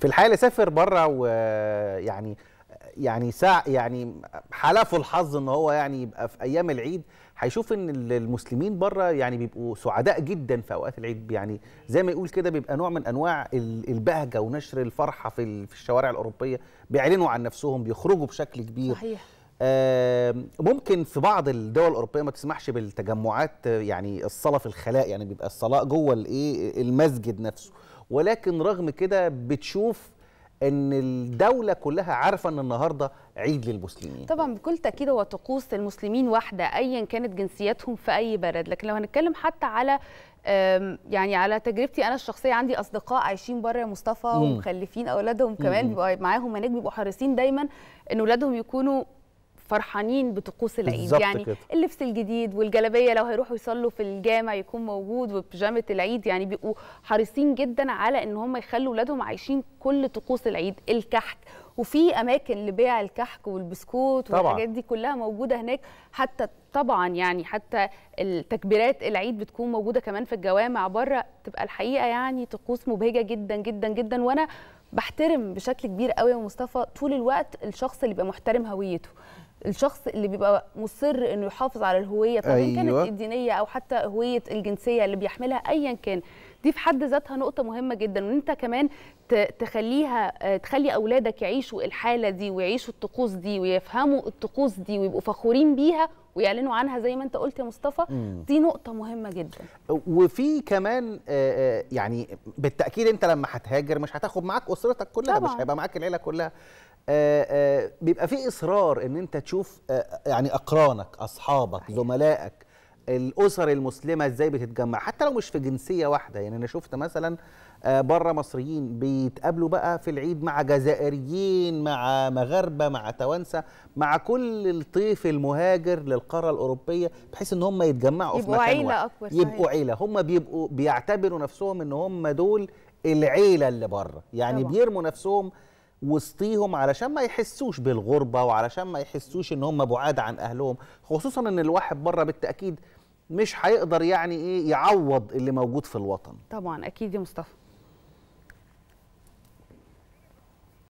في الحقيقه اللي سافر بره ويعني يعني, يعني ساع يعني حلفه الحظ ان هو يعني يبقى في ايام العيد هيشوف ان المسلمين بره يعني بيبقوا سعداء جدا في اوقات العيد يعني زي ما يقول كده بيبقى نوع من انواع البهجه ونشر الفرحه في الشوارع الاوروبيه بيعلنوا عن نفسهم بيخرجوا بشكل كبير صحيح ممكن في بعض الدول الاوروبيه ما تسمحش بالتجمعات آه، يعني الصلاه في الخلاء يعني بيبقى الصلاه جوه الايه المسجد نفسه ولكن رغم كده بتشوف ان الدوله كلها عارفه ان النهارده عيد للمسلمين طبعا بكل تاكيد هو طقوس المسلمين واحده ايا كانت جنسياتهم في اي بلد لكن لو هنتكلم حتى على يعني على تجربتي انا الشخصيه عندي اصدقاء عايشين بره يا مصطفى ومخلفين اولادهم كمان بيبقى معاهم هناك بيبقوا حريصين دايما ان اولادهم يكونوا فرحانين بطقوس العيد يعني كده. اللبس الجديد والجلابيه لو هيروحوا يصلوا في الجامع يكون موجود وبيجامه العيد يعني بيبقوا حريصين جدا على ان هم يخلوا اولادهم عايشين كل طقوس العيد الكحك وفي اماكن لبيع الكحك والبسكوت طبعًا. والحاجات دي كلها موجوده هناك حتى طبعا يعني حتى التكبيرات العيد بتكون موجوده كمان في الجوامع بره تبقى الحقيقه يعني طقوس مبهجه جدا جدا جدا وانا بحترم بشكل كبير قوي يا مصطفى طول الوقت الشخص اللي بيبقى محترم هويته الشخص اللي بيبقى مصر انه يحافظ على الهويه طبعا أيوة. كانت الدينيه او حتى هويه الجنسيه اللي بيحملها ايا كان دي في حد ذاتها نقطه مهمه جدا وان انت كمان تخليها آه، تخلي اولادك يعيشوا الحاله دي ويعيشوا الطقوس دي ويفهموا الطقوس دي ويبقوا فخورين بيها ويعلنوا عنها زي ما انت قلت يا مصطفى دي نقطه مهمه جدا وفي كمان آه، آه، يعني بالتاكيد انت لما هتهاجر مش هتاخد معاك اسرتك كلها طبعا. مش هيبقى معاك العيله كلها آه، آه، بيبقى في اصرار ان انت تشوف آه، يعني اقرانك اصحابك زملائك الاسر المسلمه ازاي بتتجمع حتى لو مش في جنسيه واحده يعني انا شفت مثلا بره مصريين بيتقابلوا بقى في العيد مع جزائريين مع مغاربه مع توانسه مع كل الطيف المهاجر للقاره الاوروبيه بحيث ان هم يتجمعوا في مكان عيلة اقوى أكبر يبقوا صحيح. عيله هم بيبقوا بيعتبروا نفسهم ان هم دول العيله اللي بره يعني طبعا. بيرموا نفسهم وسطيهم علشان ما يحسوش بالغربه وعلشان ما يحسوش ان هم بعاد عن اهلهم خصوصا ان الواحد بره بالتاكيد مش هيقدر يعني ايه يعوض اللي موجود في الوطن طبعا اكيد يا مصطفى